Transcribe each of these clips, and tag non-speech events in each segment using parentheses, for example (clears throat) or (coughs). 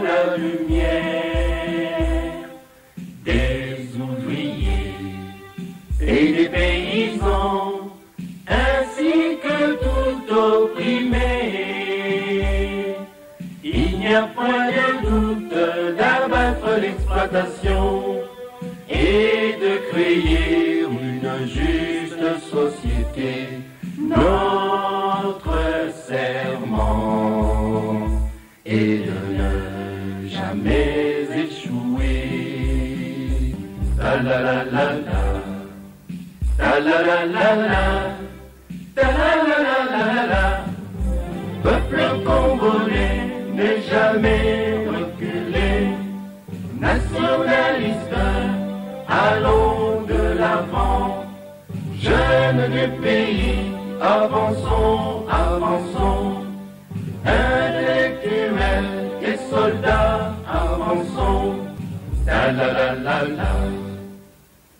la lumière des ouvriers et des paysans, ainsi que tout opprimé. Il n'y a point de doute d'abattre l'exploitation et de créer une juste société. Non. la la la la la la la la Peuple congolais n'est jamais reculé Nationaliste, allons de l'avant Jeunes du pays, avançons, avançons Intellectuels et soldats, avançons la la la la la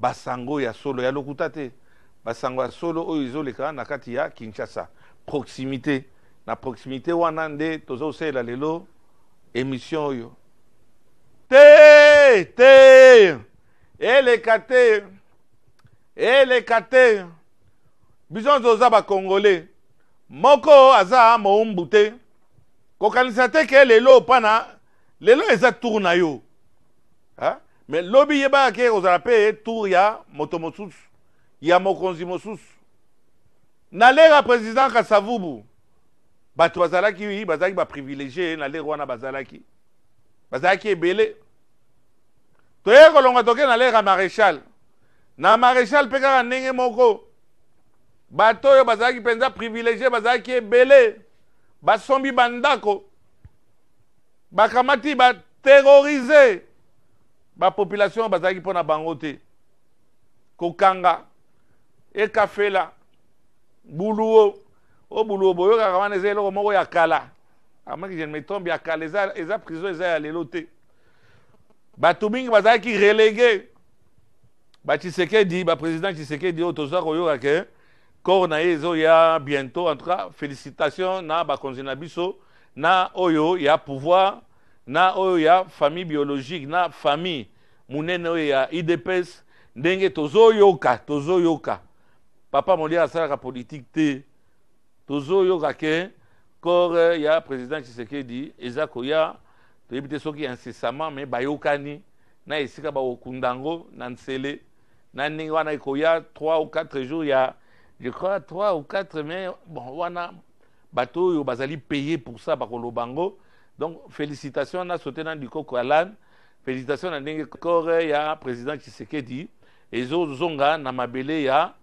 basango ya solo ya lokuta te basango ya solo oyo ezoleka na kati ya kinshasa proximité na proximité wana nde tozosalela lelo émission oyo te te eleka te eleka te biso nyonso oza bakongole moko aza moumbu te kokanisa te ke lelo mpana lelo eza tour na yo ha? me lobi ye baa ke kozala mpe ye eh, tour ya moto mosusu ya mokonzi mosusu na lera président kasavubu bato bazalaki bazalaki baprivilégie na lera wana bazalaki bazalaki ebele toyei kolonga tokei na lera maréchal na maréchal mpe kaka ndenge moko bato oyo bazalaki mpenza privilégie bazalaki ebele basombi bandako bakamati baterrorize bapopulation population mpo na bango te kokanga ekafela buluo o oh, buluo boyokaka wana eza eloko ya kala amaki je ne ya kala eza, eza prison eza ya lelo te bato mingi bazalaki relege batshisekedi baprésident tshisekedi oyo koyoka ke corps na ye ezoya bientôt en tout cas na bakonzi na na oyo ya pouvoir na oyo ya famille biologique na famille munene oyo ya idps ndenge tozoyoka tozoyoka papa molia asalaka politike te tozoyoka ke corps ya président tshisekedi eza koya toyebi te soki incessamment me bayokani na esika bakokunda yango na nsele na ndenge wana ekoya 3 ou 4 jours ya je crois 3 ou 4 mais bon wana bato oyo bazali paye pour ça bakoloba yango donc, félicitations à Sotenan du Alan, félicitations à Ndenge Kore, ya président Tshisekedi, ezo zonga na Namabele, ya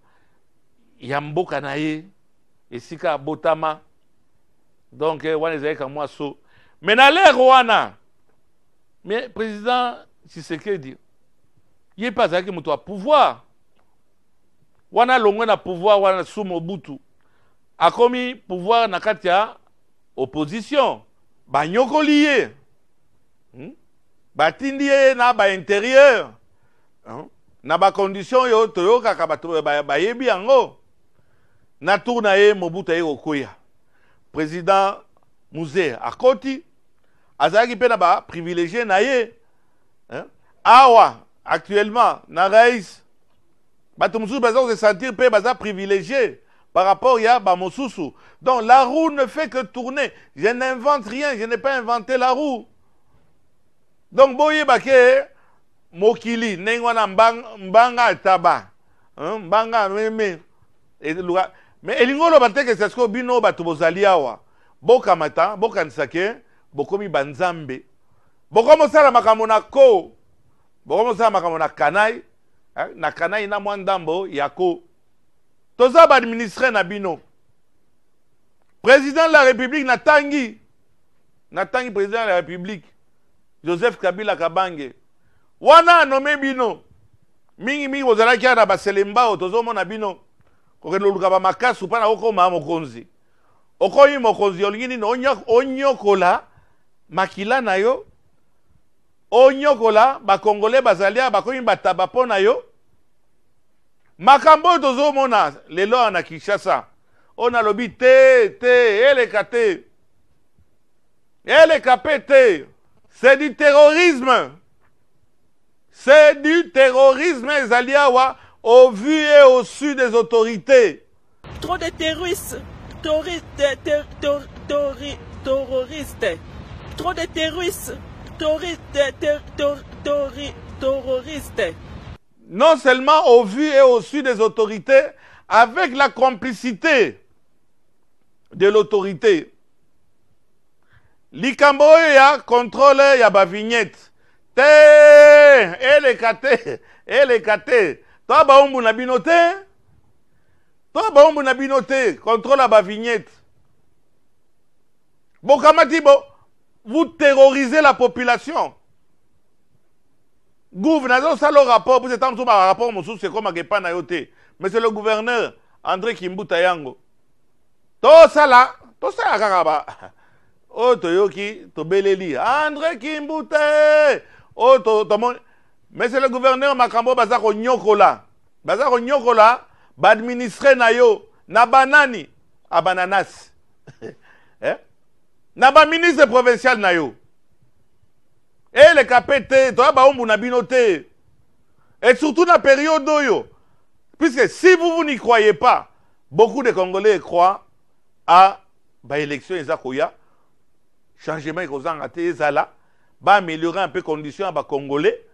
Yambo mboka na à Sika Botama. donc eh, wana ezalaka mwa so Mais président, lere wana Mais président tshisekedi ye pas azalaki moto de pouvoir wana alongwe na pouvoir wana su mobutu akomi pouvoir na opposition banyokoli ye hmm? batindi ye na bainterieur hmm? Hein? na bakondition oyo toyokaka bato bayebi yango na tour na ye mobutu aye kokwea président muse akoti azalaki mpe na baprivilégie na ye hein? awa actuellement na rais bato mosusu baza kosesentir mpe baza privilégie par rapport à Bamosusu. Donc la roue ne fait que tourner. Je n'invente rien, je n'ai pas inventé la roue. Donc bake, Mokili, Nengwana Mbanga Taba. Hein, mbanga Meme. Mais Elingo que c'est ce que Bino Boka Mata, Boka Nsake, Bokomi Banzambe. Bokomo Sala Makamonako. Bokomo vous Makamona Kanai. Na Kanai hein, na Mwandambo, Yako. toza baadministre na bino président de la république natangi natangi président de la république joseph kabila kabange wana anome bino mingimingi bozalaki wana baselemba oyo tozomona bino kokende koluka bamakasu mpo na kokoma mokonzi okomi mokonzi olingi nini onyokola makila na yo onyokola bakongole bazali awa bakomi bataba mpo na yo makambo oyo tozomona lelo awa na kinshasa oyo nalobi te te eleka te eleka mpe c'est du terrorisme c'est du terrorisme ezali au vu et au su des autorités trop de terroristes terroristes terroristes, terroristes trop de terroristes terroristes terroristes non seulement au vu et au su des autorités, avec la complicité de l'autorité. likambo ya contrôle ya bavignette te Elle est katé te Toi, tu na binote. te ba Toi, na binote, contrôle ya bavignette bokamati bo vous terrorisez la population ça le rapport mpo rapport, mosusu barapport mosusu ekomaka epai na yo Mais c'est le gouverneur andré kimbuta yango tosala tosala kaka oh, to yoki, to beleli andré kimbuta oh, O mais monsieur le gouverneur makambo baza konyokola baza konyokola baadministre na yo na banani abananas. (laughs) eh? Hein? na ministre provincial na yo et eh, le capete, toi baombu na binote. et surtout la période oyo puisque si vous n'y croyez pas beaucoup de congolais croient à l'élection bah, eza koya changement ekozanga te bah améliorer un peu les conditions bah, Congolais, Congolais,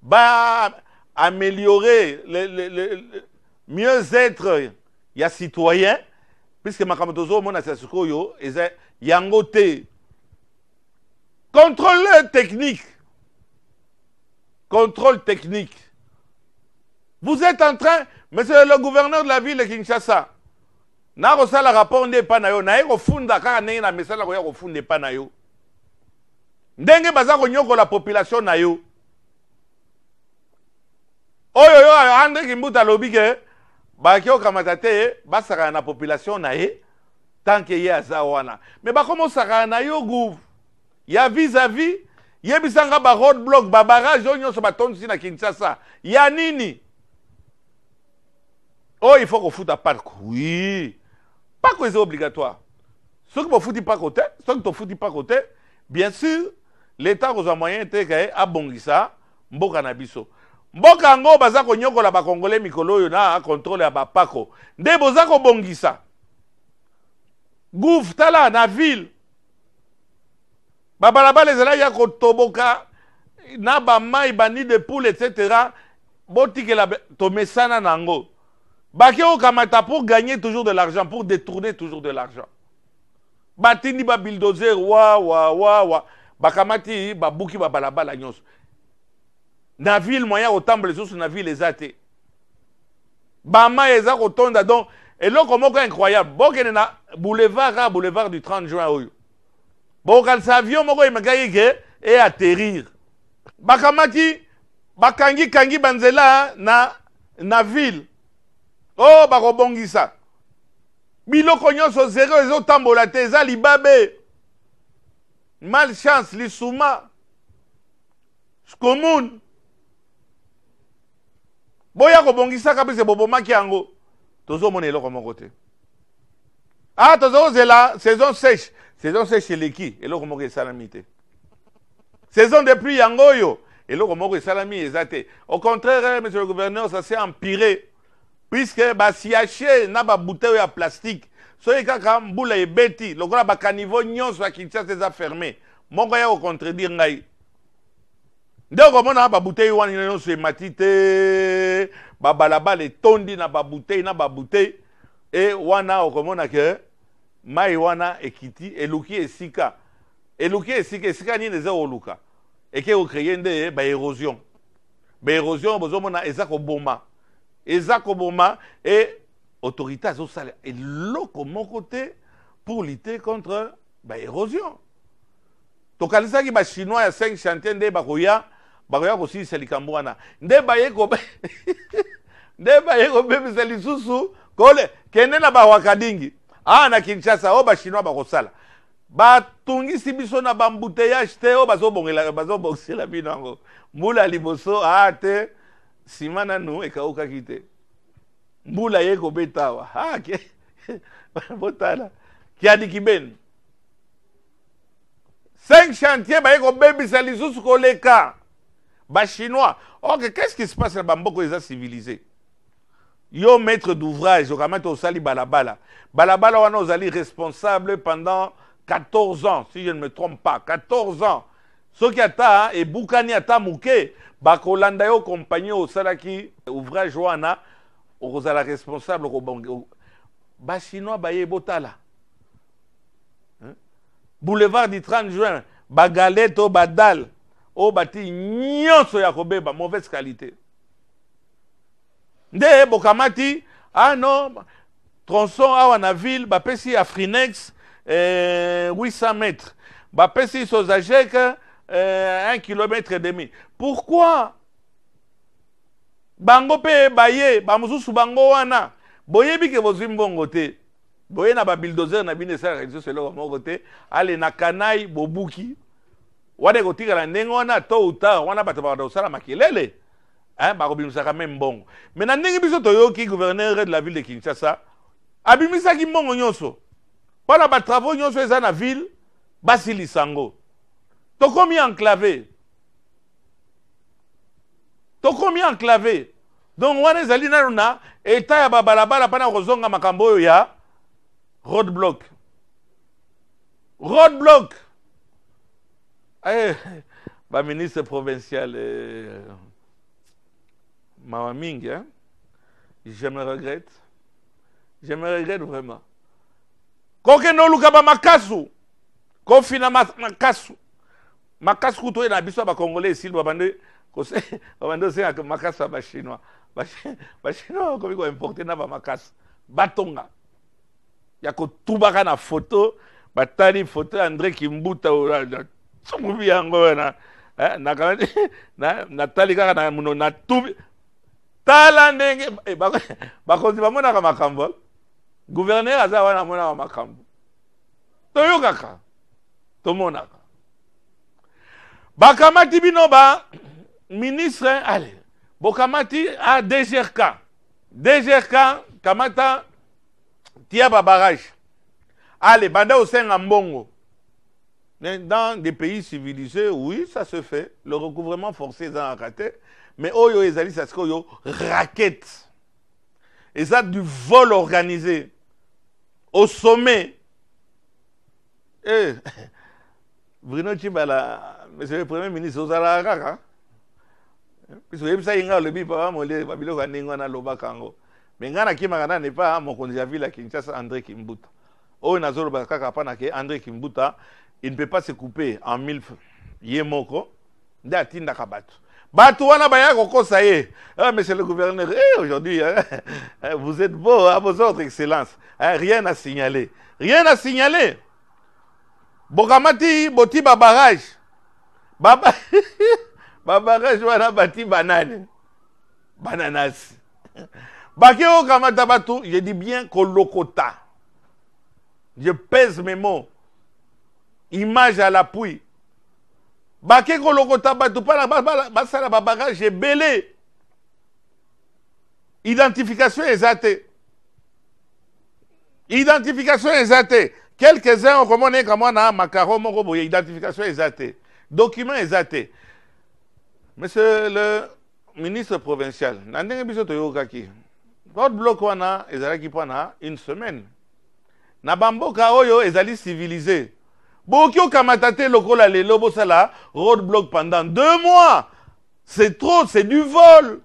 bah, améliorer, le, le, le mieux être a citoyen puisque makambo tozomona sika sikoyo eza yango te Contrôle technique. Contrôle technique. Vous êtes en train, monsieur le gouverneur de la ville de Kinshasa, le rapport nde epai na yo funda kofunda kaka na na misala koya funda epai na nayo. ndenge baza la population na yo oyo yo andre kimbuta lobige, ke bakei kamata te basaka na population na ye tanke ye azawana. wana ba komo osakana na yo guve ya vis-à-vis yebisanga ba block babarage oyo nyonso batondisi na kinshasa ya nini oyo oh, il faut kofuta parc. oui parke eza obligatoire soki bofuti parke te soki tofuti parke te bien sûr l'état kozwa moyen te kaye abongisa mboka na biso mboka yango baza konyokola bakongole mikolo oyo na contrôle ya bapako nde boza kobongisa gouve tala na ville bala, ezalaki ya kotoboka na bamai bani de poule etc botikela tomesana na yango bake pour gagner toujours de l'argent pour détourner toujours de l'argent batindi babildozer wa wa wa wa bakamati babuki babalabala nyonso na ville moyen kotambola lisusu na ville eza te bamai eza kotonda donc eloko moko incroyable bokende na boulevard boulevard du 30 juin bokokanisa avion moko emekaki ke eaterir Bakamati, bakangi-kangi banzela na, na ville oyo oh, bakobongisa biloko nyonso zero ezotambola te eza libabe malchance lisuma commune boya kobongisa mpese bobomaki yango tozomona eloko moko te ah tozokozela saison sèche saison seseleki et moko esalami salamité saison depuis yango oyo et moko esalami eza te au contraire hein, monsieur le gouverneur ça s'est empiré puisque basiache na pas bouteille en plastique soki kaka mbula ebeti lokola bakanivo nyonso ya kinshasa eza ferme on a kocontredire ngai nde okomona babouteille wana nyonso emati te babalabala tondi na babouteille na babouteille a wana okomona ke mai wana ekiti eluki esika eluki esika esika nini eza koluka eke kocreye nde baérosion baérosion bozomona eza koboma eza koboma e autorité azosala eloko moko te pour lutter contre baérosion tokalisaki bachinois ya 5 chantier nde bakoya bakoya kosilisa likambo wana nde baye (laughs) nde baye kobebisa lisusu kole kende na bawakadingi awa ah, na kinshasa oyo bachinois bakosala batungisi biso na bambuteyage te oyo bazobongisela bino yango mbula liboso a ah, te nsima nanu ekaukaki te mbula ye kobeta awa ah, (laughs) botala kiadi kibeni cinq chantier baye kobebisa lisusu koleka bachinois ok qu'est ce qui se passe na bamboko eza civilisé yo maître d'ouvrage au sali balabala balabala wana responsable pendant 14 ans si je ne me trompe pas 14 ans soki et ebukani ata eh, bakolanda yo au Salaki, ouvrage wana responsable bachinois baye botala hein? boulevard du 30 juin Bagalette au Badal, mauvaise qualité de bokamati ah non, tronçon à ah, na ville bapesi afrinex eh, 800 mètres bapesi sozajek eh, 1 km et demi pourquoi bango mpe baye bamosusu bango wana boyebi ke bozwi mbongo te boye na babildozer na bino esalaka lisusu eloko moko te ale na kanai bobuki wana ekotikala ndenge wana to utar wana bato bakata kosala makelele hein bakobimisaka même bon. Mais na ndenge biso toyoki gouverneur de la ville de kinshasa ki mbongo nyonso mpona bah, travaux nyonso eza na ville sango. yango tokomi enclavé tokomi enclavé donc wana ezali nano na etat ya babalabala pana rozonga makambo ya road block road block eh, (laughs) bah, ministre provincial eh mara mingi, hein? je me regrette. Je me regrette vraiment. kokende oluka bamakasu kofina makasu makasu kutu oyo na biso ya bacongolais esili babande osengaka (laughs) makasu ya bachinois bachinois bakomi koimporte na bamakasu batonga ya kotubaka na foto ba tali ya andre kimbuta sungubi yango eh, (laughs) natali kaka tubi, tala ndenge eh, bakonzi bamonaka makambo guverner aza wana amonaka makambo toyokaka tomonaka bakamati bino ministre ale bokamati dgrk kamata tia barrage ale banda osenga mbongo dans des pays civilisés oui ça se fait le recouvrement forcé est arrêté mais oyo ezali sasika oyo raquette eza du vol organisé au sommet eh, (laughs) bruno cibala monsieur le premier ministre ozalaka kaka biso oyebisaki ngai olobi papa molie babiloko ya ndenge wana alobaka yango me ngai nakimaka nani pa hein, mokonzi ya ville ya kinshasa andré kimbuta oyo nazolobaka kaka mpana ke andré kimbuta il ne peut pas se couper en mille ye moko nde atindaka bato Batou wana ça y ye ah, monsieur le gouverneur eh, aujourd'hui hein, (laughs) hein vous êtes beau à hein, vos ordres excellence hein, rien à signaler rien à signaler bokamati boti babarage baba (laughs) babarage wana bati banane Bananas. Bakéo kamata batou, je dis bien kolokota je pèse mes mots image à l'appui bake kolokota bato bas, basala babarage ebele identification eza te identification eza te quelques uns okomona eka mwana macaro moko boye identification eza te document eza te monsieur le ministre provincial na ndenge biso toyokaki code block wana ezalaki mpona une semaine na bamboka oyo ezali civilisé Bokyo kamatate lokola roadblock pendant deux mois c'est trop c'est du vol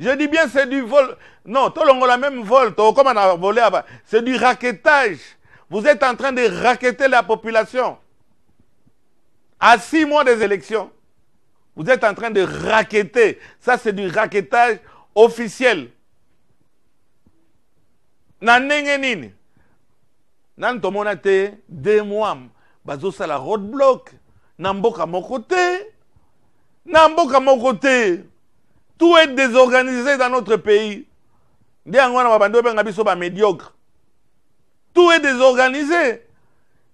je dis bien c'est du vol non la même vol c'est du raquetage vous êtes en train de raqueter la population à six mois des élections vous êtes en train de raqueter ça c'est du raquetage officiel mois la roadblock na mboka moko te na mboka moko te tout est désorganisé dans notre pays nde yango wana babandi obenga biso bamédiocre tout est désorganisé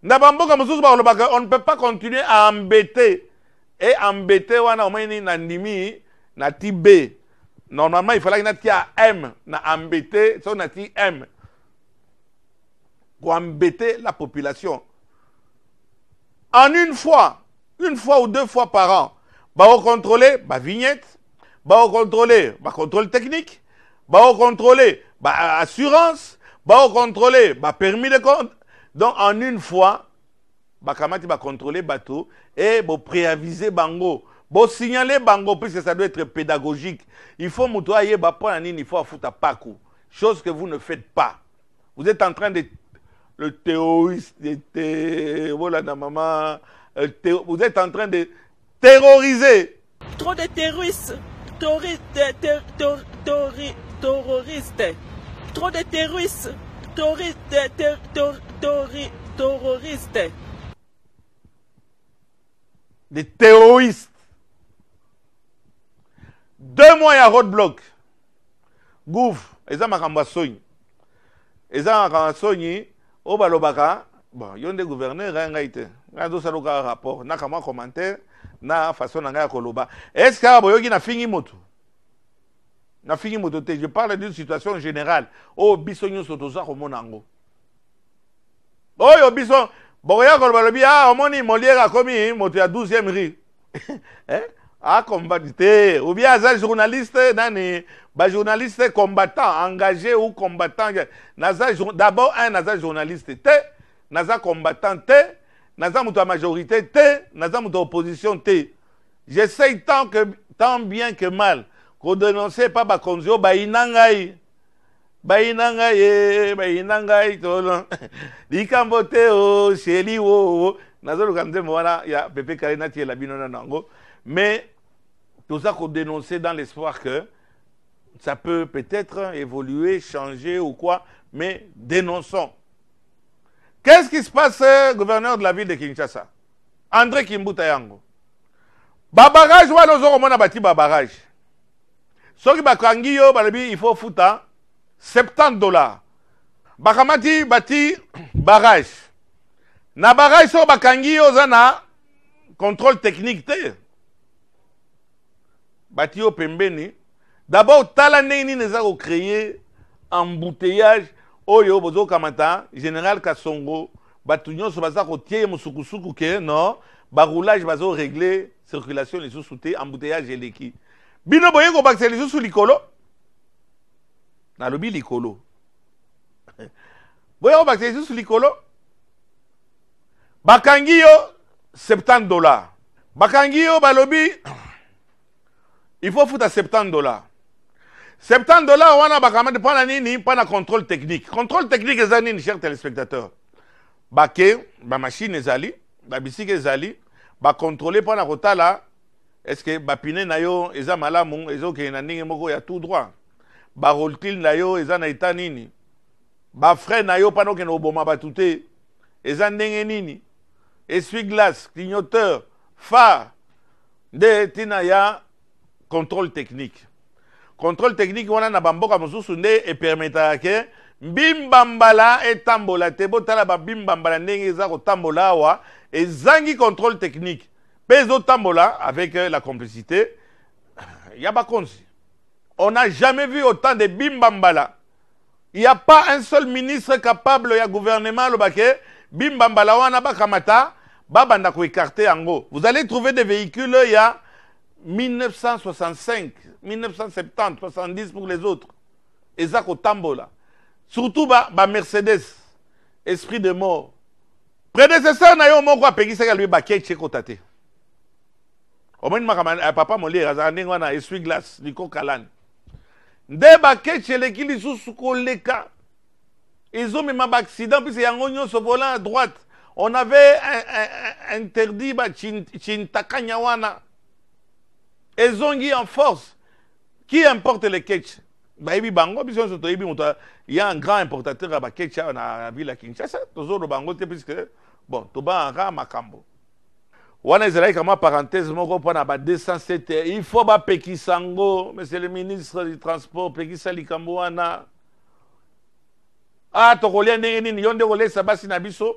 na bamboka mosusu balobaka on ne peut pas continuer à embêter Et embêter wana omoi nini na ndimi nati b normalement ifalaki natia m na embêter so nati m embêter la population en une fois, une fois ou deux fois par an, bah, au contrôler, bah, vignette, bah, au contrôler, bah, contrôle technique, bah, au contrôler, bah, assurance, bah, contrôler, bah, permis de compte. Donc, en une fois, bah, kamati, bah, contrôler bateau et, bah, préaviser bango. Bon, bah, signaler bango, puisque ça doit être pédagogique. Il faut moutoyer, bah, pas il faut à pas Chose que vous ne faites pas. Vous êtes en train de le terroriste, était... voilà, maman, euh, vous êtes en train de terroriser. Trop de terroristes, terroristes, trop de terroristes, terroristes. Des terroristes. Deux mois à roadblock. Gouf, ils ont ma rambassogne. Ils ont ma rambassogne obalobaka bon yo nde gouverneur hein, ya ngai te ngai azosala rapport naka mwa commentaire na façon na ngai ya koloba est ce ah, na boyoki nafingi na nafingi moto te je parle d'une situation générale oyo oh, biso nyonso toza komona yango oyo oh, biso bokoya koloba lobi ah, a omoni moliere akomi hein, moto ya 12e rue akombati (laughs) hein? ah, te ou bien aza journaliste nani journaliste, combattant engagé ou combattant naza d'abord un hein, naza journaliste T, naza combattant T, naza moto majorité T, naza moto ya opposition te j'essaye tant que tant bien que mal kodénonce mpa bakonzi oyo bayina ngai bayina ngai e eh, bayina ngai tolo (laughs) likambo te o sheli wo nazoluka y a ya Karina qui est la binona nango. mais tout ça qu'on dénonce dans l'espoir que ça peut peut-être évoluer, changer ou quoi, mais dénonçons. Qu'est-ce qui se passe, euh, gouverneur de la ville de Kinshasa André Kimbutayango? Kimbuta yango. Babarage, wana ozokomona bâti babarage. Soki a un en il faut foutre 70 dollars. Bakamati bâtir (clears throat) barrage. Na barrage il bakangi a contrôle technique a au pembeni D'abord, tala nini neza créer embouteillage oyo bozo kamata général Kassongo batunyo se baza kotie musukusuku ke non baroulage bazo régler circulation les sous-soutés embouteillage l'équipe. Bino boye ko bakse les sous l'icolo Na lobi l'icolo (laughs) boye ko bakisa les sous l'icolo Bakangi yo 70 dollars. Bakangi yo balobi (clears throat) il faut foutre à 70 dollars. 70 dollars, wana bakamati mpo na nini pas contrôle technique contrôle technique est nini cher téléspectateur bah contrôler ezali ezali est kotala elle est yo eza malamu moko ya tout droit elle na yo eza na na yo pano elle est eza nini glace clignoteur phare est tinaya ya contrôle technique contrôle technique wana na bamboka et nde epermetaka ke mbimbambala etambola te botala bambimbambala ndenge eza kotambola awa ezangi contrôle technique mpe Tambola, avec euh, la complicité euh, ya bakonzi on n'a jamais vu autant de bimbambala il n'y a pas un seul ministre capable ya gouvernement aloba ke bimbambala wana bakamata babanda koekarte yango vous allez trouver des véhicules il y ya 1965 1970, 70 pour les autres. Ezak Tambola. Surtout, bah, bah Mercedes, esprit de mort. Prédécesseur, n'a eu moko apegisaka lui ba keche kotate. Omani makama eh, papa moli azaka ndenge wana essuie glace liko kalani. Nde Ils ont mis lisusu koleka. puis c'est puisque oignon se volant à droite on avait interdit Ils ont ezongi en force qui importe les ketch bah, Il y a un grand importateur de ketchup dans la ville de kinshasa tozoloba yango te puisque bon tobangaka makambo wana faire kamwa parenthèse moko 207 il faut que pekisango. monsieur le ministre du transport pekisa likambo wana a ah, tokolia que nini yo nde kolesa basi un biso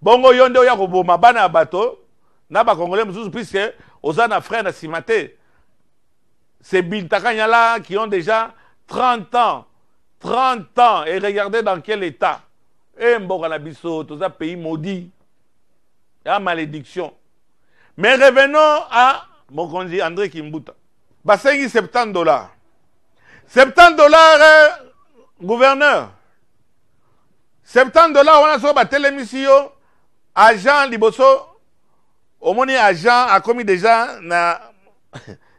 bongo yo nde koboma bana un bato na frère ces Biltakanyala qui ont déjà 30 ans, 30 ans, et regardez dans quel état. Et eh, Mbokanabiso, tout ça, pays maudit. Il y malédiction. Mais revenons à André André Kimbuta. Basengi 70 dollars. 70 dollars, euh, gouverneur. 70 dollars, on a sur télémission. agent Liboso, au moins agent a commis déjà na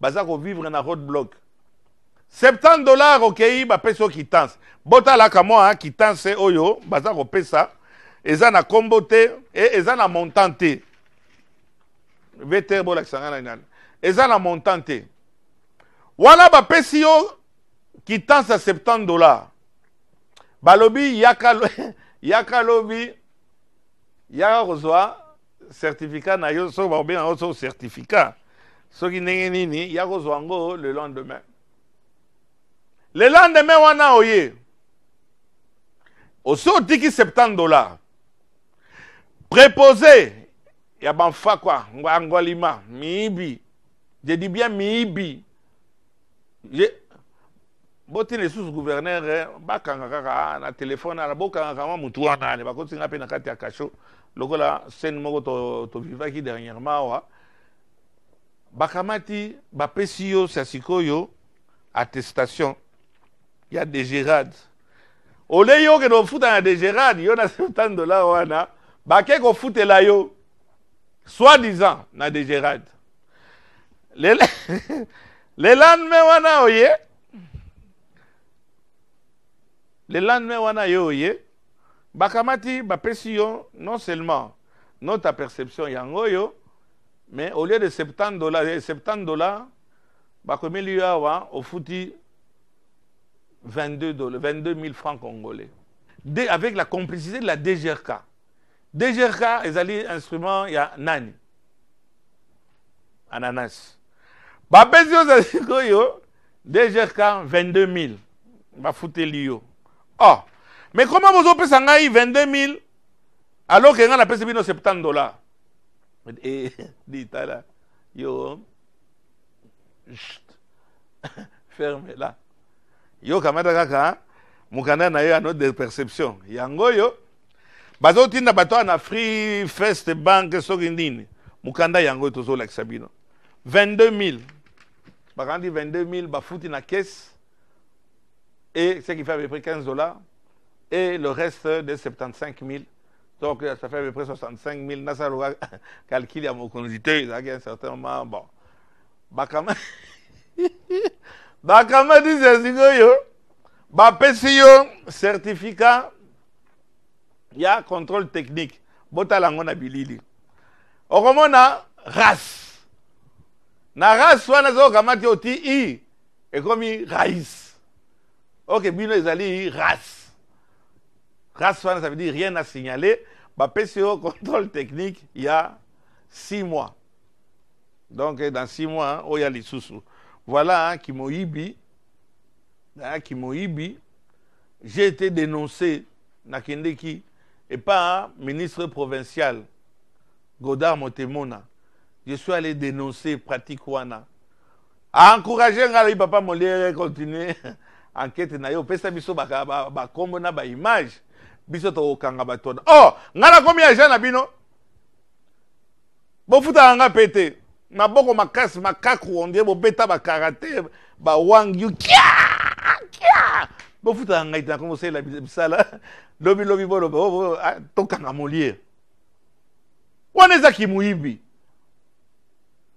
baza vivre na roadblock 70 dollars okei bapesi yo Bota botalaka mwa kitance hein, oyo baza kopesa eza na kombo te e, eza na montante. te vtr bolakisa eza na montante. Wala ba bapesi yo ya 70 dollars balobi yaka, (laughs) yaka lobi yaka certificat na yo soki bakobenga yo so certificat So ni, ni, ya a le lendemain le lendemain a oye au otiki 70 dollars préposé ya miibi je dis bien miibi sous gouverneur Vous eh, kaka na téléphone, ala bokangaka na kati un lokola mogo to dernièrement bakamati Sasikoyo, yo Il y attestation des gérades. olei yo okende kofuta na degerade yo na septandola wana bake kofutela yo soi disant na gérades. (laughs) le lendemain wana oye le lendemain wana yo oye bakamati Bapesio, non seulement notre perception yango mais au lieu de 70 dollars, 70 dollars, a au 22, 22 000 francs congolais. avec la complicité de la DGRK. DGRK, ils allaient instrument, il y a Nani. Ananas. Bapesi DGK DGRK 22 000. Bafoute Lio. Oh! Mais comment vous avez 22 000 alors que vous avez 70 dollars? Et (laughs) dit là, yo, (laughs) ferme-la. Yo kamata kaka, mukanda na il ya perception. Yango yo, bazotinda bato free first bank Mukanda yango dit, bino. 22000. il 22000 bafuti na caisse et ce qui fait à peu 15 dollars et le reste de 75 000 donc, euh, ça fait à peu près 65 000. (laughs) à mon Il y a un certain moment. Bon. Bakama. (laughs) Bakama dit certificat. Il y a contrôle technique. langona bilili. Okomona, race. Na race, wana zo oti i. Et comme Ok, race. Rassouane, ça veut dire rien à signaler. Bah, PCO, (laughs) contrôle technique, il y a six mois. Donc, eh, dans six mois, hein, oh, il y a les sous Voilà qui hein, Kimoibi. Hein, J'ai été dénoncé, Nakendeki, et pas ministre provincial, Godard Motemona. Je suis allé dénoncer Pratikwana. A encourager Ngali Papa Molière continuer (laughs) enquête na yo. biso ba, ba, ba image biso tokokanga bato wana oh ngai nakomi ya na bino bofutaka nga mpe te maboko makasi makaku ondie ba ba bawangyu kia kia bofutaka ngai te nakomi lobi bisala lobilobi to ah, tokanga moliere wana qui mouibi.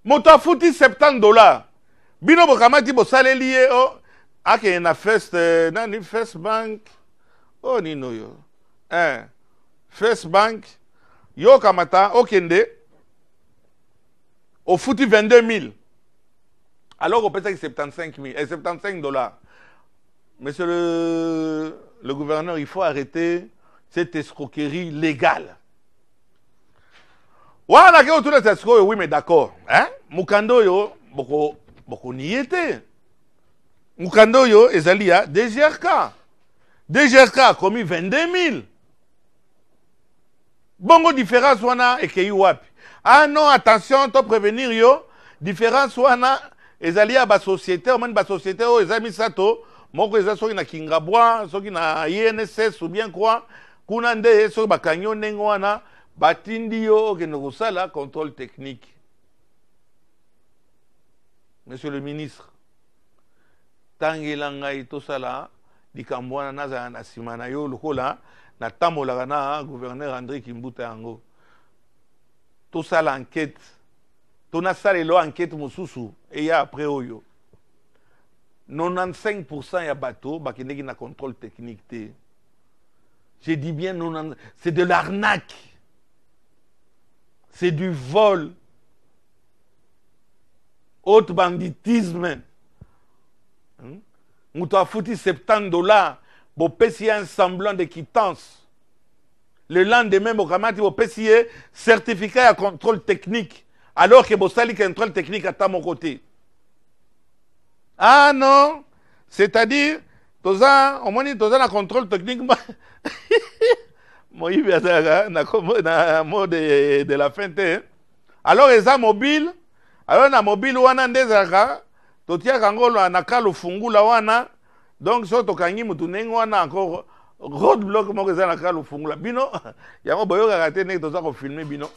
moto afuti 70 dollars bino bokamati bosaleli ye oh ake na first euh, nani first bank oh nino yo eh, First Bank, yo kamata okende foutu 22 000 alors c'est 75 000, eh, 75 dollars monsieur le, le gouverneur il faut arrêter cette escroquerie légale wanaki otuna escroc oyo oui mais d'accord hein? yo oyo bokonie te mokanda des ezali Des dgrk dgrk commis 22 000 bongo différence wana ekei wapi ah non attention to prévenir yo différence wana société ya même omoni société oyo ezami sato, moko eza soki na kingabwa soki na inss ou bien quoi kunande soki ba yo ndenge wana batindi yo okende contrôle technique monsieur le ministre tangela ngai tosala sala, di nazala na zana na yo lokola natambolaka na gouverneur andré kimbuta yango l'enquête, enquête souci. Et il mosusu a après oyo 95% ya bato bakendeki na contrôle technique te je dis bien c'est de l'arnaque c'est du vol haute banditisme hmm? moto afuti 70 dollars bopesi un semblant de quittance le lendemain pouvez bopesi un certificat à contrôle technique alors que un contrôle technique à mon côté. ah non c'est-à-dire toza avez toza na contrôle technique suis azalaka na mode de la fin hein. alors alors un mobile alors na mobile wana nde un totiaka yango na ka fungula wana donc so tokangi tu ndenge wana encore road block moko eza na kaka lofungula bino yango boyokaka te ndenge toza filmer, bino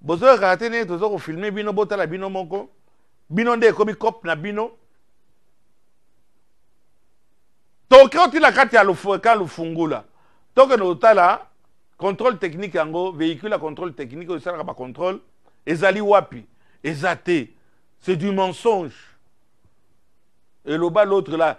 bozoyokaka te ndenge toza kofilme bino botala bino moko bino nde ekomi na bino toke otila kati ya lufungula tokende kotala contrôle technique yango véhicule ya contrôle technique oyo esalaka contrôle. ezali wapi eza c'est du mensonge bas, l'autre là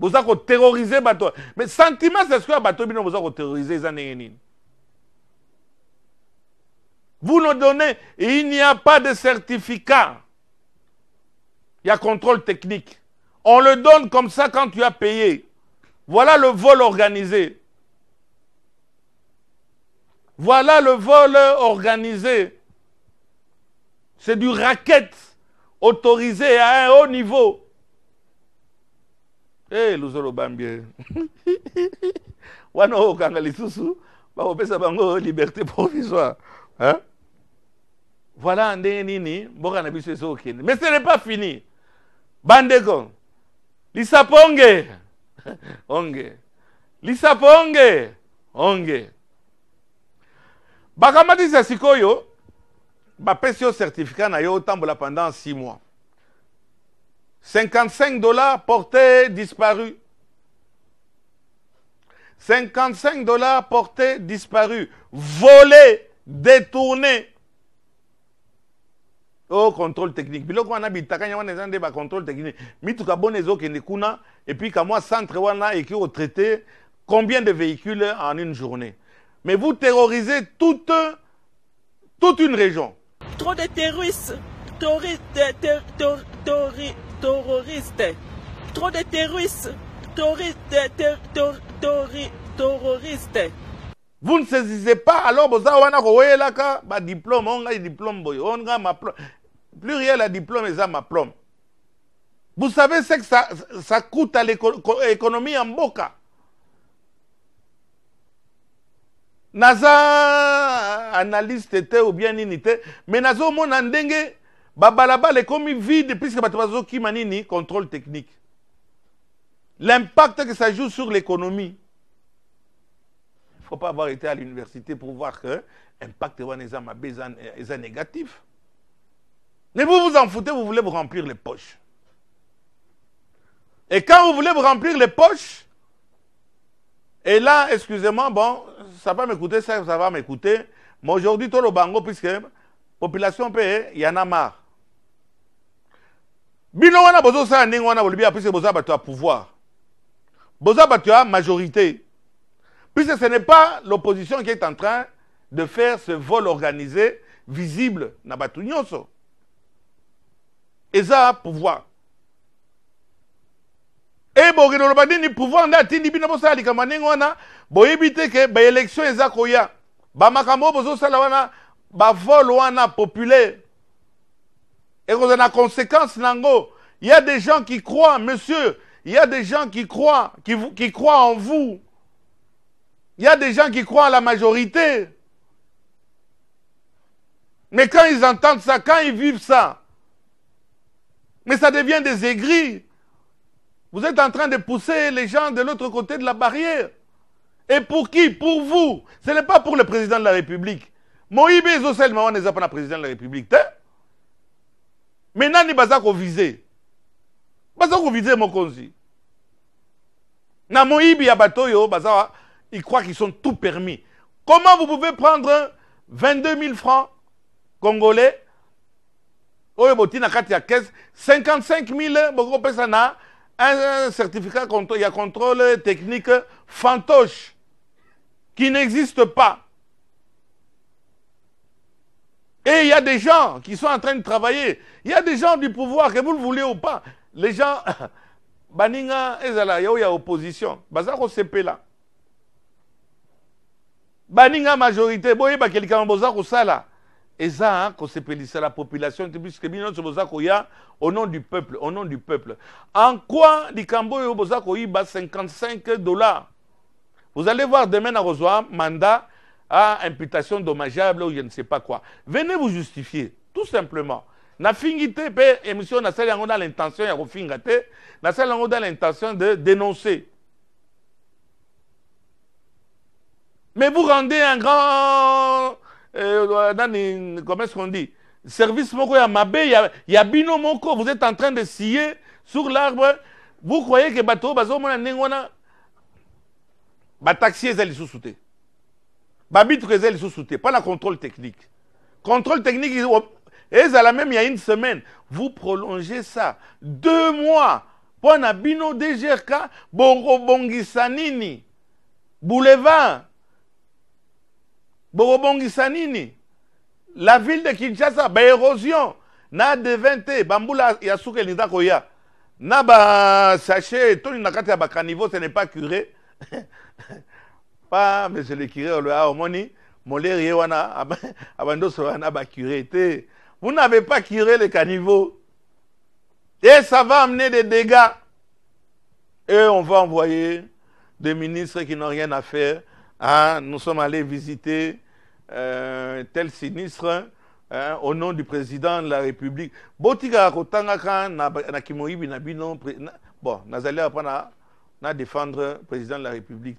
Vous terrorisé bato mais sentiment c'est ce que bato les années vous nous donnez et il n'y a pas de certificat il y a contrôle technique on le donne comme ça quand tu as payé voilà le vol organisé voilà le vol organisé c'est du racket autorisé à un haut niveau eh, luzolo bambie (laughs) wana bango liberté provisoire hein? voilà ndenge nini mboka na biso mais ce n'est pas fini bandeko Lisaponge, (laughs) onge onge onge bakamatisa sikoyo yo certificat na yo otambola pendant six mois 55 dollars portés disparus. 55 dollars portés disparus, volés, détournés. Au contrôle technique. on Biloko on a nyama ezande ba contrôle technique. Mituka bon ezo kende kuna et puis moi centre a écrit au traité combien de véhicules en une journée. Mais vous terrorisez toute toute une région. Trop de terroristes, terroristes, terroristes terroristes. Trop de terroristes. Terroristes. terroristes, Vous ne saisissez pas, alors vous avez un ka un diplôme, on a diplôme un on ma à diplôme et un diplôme. Vous savez ce que ça, ça coûte à l'économie en boka. Naza analyste était ou bien unité, mais nazo mon ndenge les l'économie vide puisque bato contrôle technique l'impact que ça joue sur l'économie il faut pas avoir été à l'université pour voir que l'impact est négatif mais vous vous en foutez vous voulez vous remplir les poches et quand vous voulez vous remplir les poches et là, excusez-moi, bon, ça va m'écouter, ça, va m'écouter. Mais aujourd'hui, tout le bango, puisque population paye, il y en a marre puisque pouvoir majorité puisque ce n'est pas l'opposition qui est en train de faire ce vol organisé visible na bato eza pouvoir il y a un pouvoir nde atindi a a pouvoir éviter que a élection de baélection eza a bamakambo oyo un wana populaire et la conséquence nango il y a des gens qui croient monsieur il y a des gens qui croient qui, croient en vous il y a des gens qui croient à la majorité mais quand ils entendent ça quand ils vivent ça mais ça devient des aigris vous êtes en train de pousser les gens de l'autre côté de la barrière et pour qui pour vous ce n'est pas pour le président de la république seulement ezosalema a pas le président de la république hein? Maintenant, menani baza kovize baza kovize mon na il y a des bateaux, ils croient qu'ils sont tout permis comment vous pouvez prendre 22 000 francs congolais 55 000 un certificat un certificat a contrôle technique fantoche qui n'existe pas et il y a des gens qui sont en train de travailler. Il y a des gens du pouvoir, que vous le voulez ou pas. Les gens, (coughs) baninga y y a opposition, Il y sepela. Baninga majorité, boye ba a majorité. là. sala. ça, ko hein, sepelisa la population, puisque bino que ya au nom du peuple, au nom du peuple. En quoi il y a 55 dollars. Vous allez voir demain à un mandat à imputation dommageable ou je ne sais pas quoi. Venez vous justifier, tout simplement. n'a te mpe émission nasali on na l'intention ya kofinga te nasali on a l'intention de dénoncer mais vous rendez un grand euh, dans, comment est-ce qu'on dit service moko ya mabe ya, ya bino moko vous êtes en train de scier sur l'arbre vous croyez que bato bazo bazomona nengona wana bataxi eza sous te babi trésor sous te pas la contrôle technique contrôle technique à la même il y a une semaine vous prolongez ça deux mois pour na bino dgrk Borobongisanini. boulevard bokobongisa la ville de kinshasa ben, érosion. na devin te bambula yasuke, suka koya na basache etoni na à ya niveau ce n'est pas curé (laughs) mais monsieur le (laughs) curé omoni vous n'avez pas curé le caniveau et ça va amener des dégâts et on va envoyer des ministres qui n'ont rien à faire hein, nous sommes allés visiter euh, tel sinistre hein, au nom du président de la république na na bon nous allons na défendre président de la république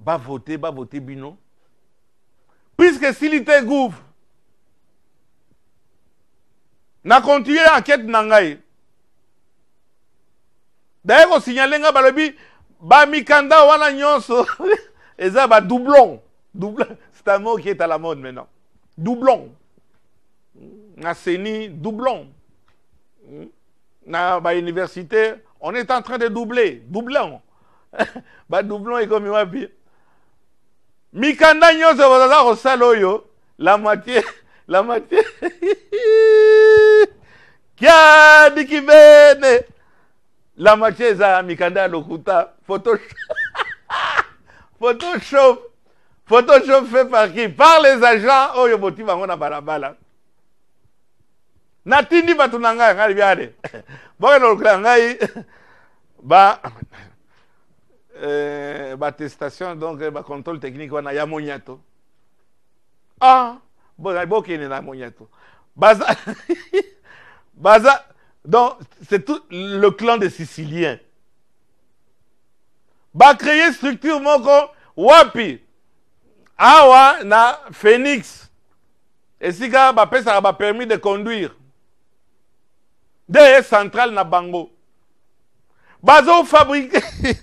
voter, Va va voter bino puisque sili te D'ailleurs, nakontinue enquête D'ailleurs, on D'ailleurs, on ngai balobi bamikanda la nyonso (laughs) eza bah doublon (laughs) c'est un mot qui est à la mode maintenant doublon na seni doublon Dans l'université, on est en train de doubler doublon il m'a dit mikanda nyonso bazaza kosala la moitié la moitié (laughs) kia dikibene la moitié eza mikanda ya lokuta photoshop (laughs) photoshop photoshop fait par qui par les agents oyo boti bango na balabala natindi bato na ngai ngai libyade (laughs) bokende lokela ngai ba eh, ma batestation donc contrôle technique wana ya ah ah bokende na monia baza baza donc c'est tout le clan des siciliens une structure moko wapi awa na si ça a permis de conduire des centrales centrale na bango fabriqué (laughs)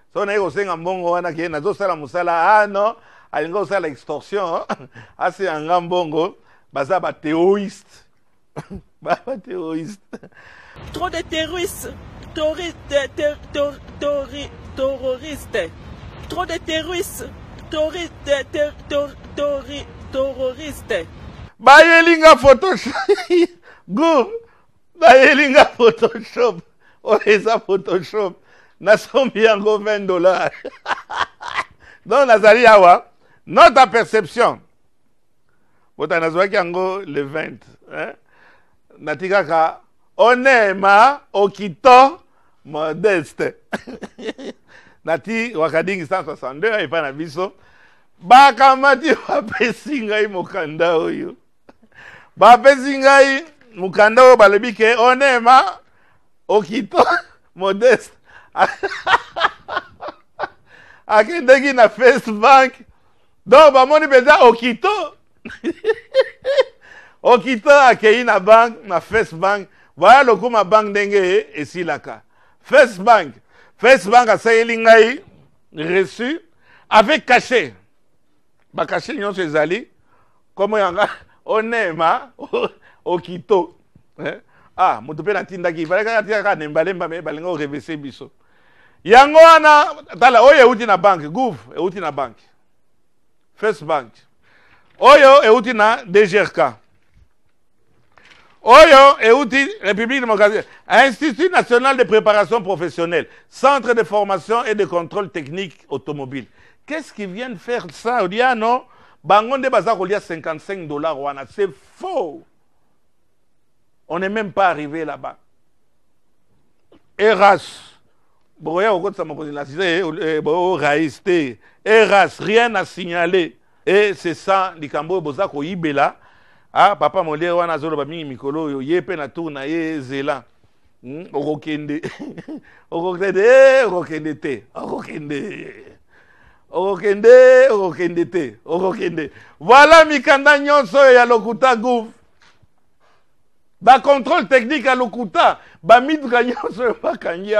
so naye kosenga mbongo wana ke nazosala mosala ano ah, alingi kosala extorsion (laughs) mbongo baza (laughs) trop de terroristes terroristes trop de terroristes terroristes bayeli photoshop Ba (laughs) bayeli photoshop oyo oh, eza photoshop nasombi yango 20 dollars (laughs) donc nazali awa notre perception bota nazwaki yango le 20 hein? natikaka onema okito modeste (laughs) nati wakadingi 162 epai na biso bakamati bapesi ngai mokanda oyo bapesi ngai mokanda oyo balobi ke onema okito (laughs) modeste (laughs) akendeki na first bank donc bamoni mpenza okito (laughs) okito akei na bank na first bank boya lokuma bank ndenge e, esilaka first bank first bank asayeli ngai reçu avec caché bakache nyonso ezali komo yanga (laughs) onema okito eh? ah moto mpe natindaki valekaka atiaka nembalemba me balinga orevese biso yango wana tala oyo euti Bank, banke Gouv, euti na first bank oyo euti na dgrk oyo euti république démocratique institut national de préparation professionnelle centre de formation et de contrôle technique automobile qu'est-ce qu'ils viennent faire ça odi ah non bango nde baza 55 dollars wana c'est faux on n'est même pas arrivé là-bas eras Boya okotisa mokonzi na C'est borais te eras rien à signaler Et eh, c'est ça likambo oyo Ah, papa a papa moliere wana ba mingi mikolo yo ye mpe na tour na ye zela. Hmm, okokende (laughs) okokende eh, okokende te okokende okokende okokende te okokende voilà mikanda nyonso ya lokuta Ba contrôle technique à lokuta Ba nyonso oyo bakangi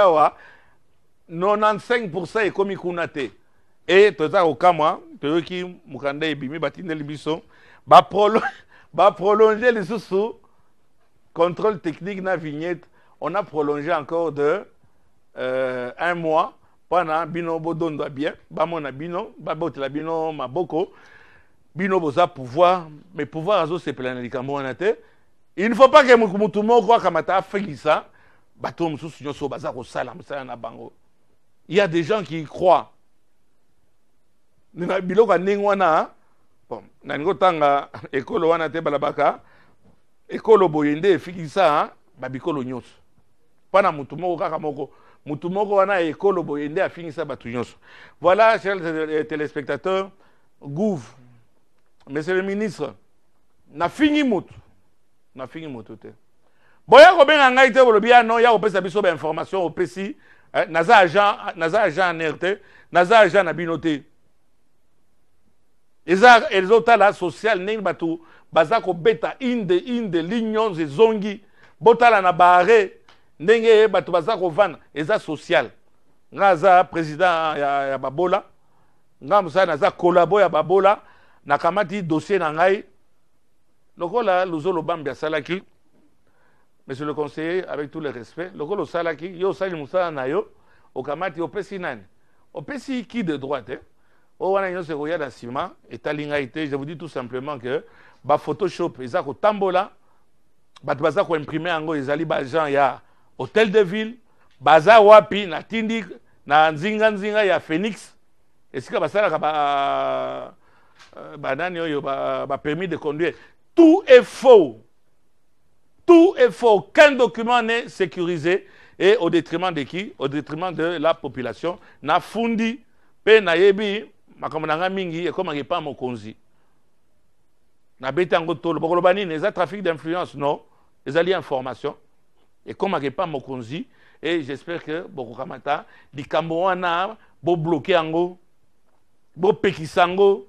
95% ekomi kuna te e toza kokamwa toyoki mokanda ebimi batindeli biso baprolonge ba (laughs) lisusu contrôle technique na vignette on a prolongé encore de euh, un mois pendant bino bodondwa bien bamona bino babotela bino maboko bino boza pouvoir mais pouvoir azosepela na likambo wana te il ne faut pas ke motu moko akamata afekisa bato mosusu nyonso baza kosala mosala na bango il y a des gens qui y croient. ekolo hein. wana te balabaka ekolo boyende hein, babikolo pana kaka moko wana ekolo voilà chers téléspectateurs gouve monsieur le ministre nafingi na nafingi mutu te boya kobenga ngai te ya biso eh, naza agent naza agent nerte naza agent na binoté te ezotala social ndenge bato baza beta inde inde ligne zongi botala na baare ndenge bato baza vana eza social naza président ya, ya babola nga naza kolabo ya babola nakamati dossier na ngai lokola luzolo bambi salaki monsieur le conseiller avec tout le respect le salaki, yo osali mosala na yo okamati opesi nani opesi ki de droite hein? oh, wana se roya dans sima, et ta lingaite. je vous dis tout simplement que Photoshop, ba baphotoshop eza tambola, tu baza koimprime yango ezali jan ya hôtel de ville baza wapi tindik, na nzinga ya phénix esika basalaka que, euh, ba ba permis de conduire tout est faux tout est faux. Aucun document n'est sécurisé. Et au détriment de qui Au détriment de la population. Na pe na yebi, mingi, et comme pas mokonzi. Na les trafic d'influence, non. Les alliés information. Et comme pas et j'espère que bokokamata, di kamouana bo bloqué en bo pekisango,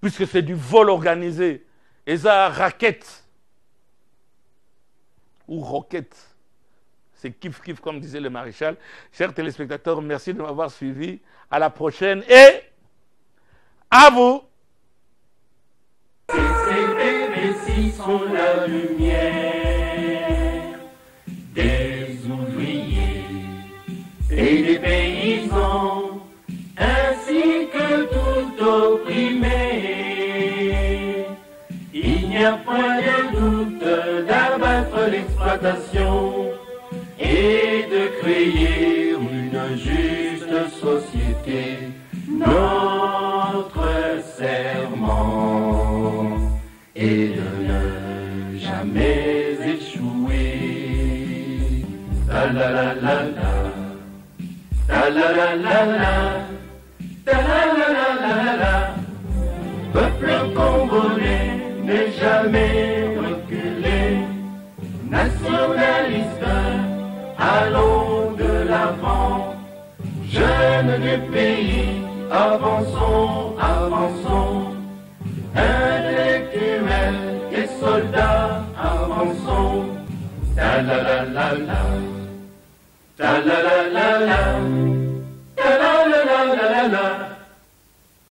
puisque c'est du vol organisé. Et ça, raquette ou roquette. C'est kiff-kiff, comme disait le maréchal. Chers téléspectateurs, merci de m'avoir suivi. À la prochaine et à vous. point de doute d'abattre l'exploitation et de créer une juste société. Notre serment est de ne jamais échouer. la la la la, la la la la, la la. jamais reculer. Nationaliste, allons de l'avant. Jeunes du pays, avançons, avançons. Intellectuels et soldats, avançons. Ta la la la la. Ta la la la la. la la la la la.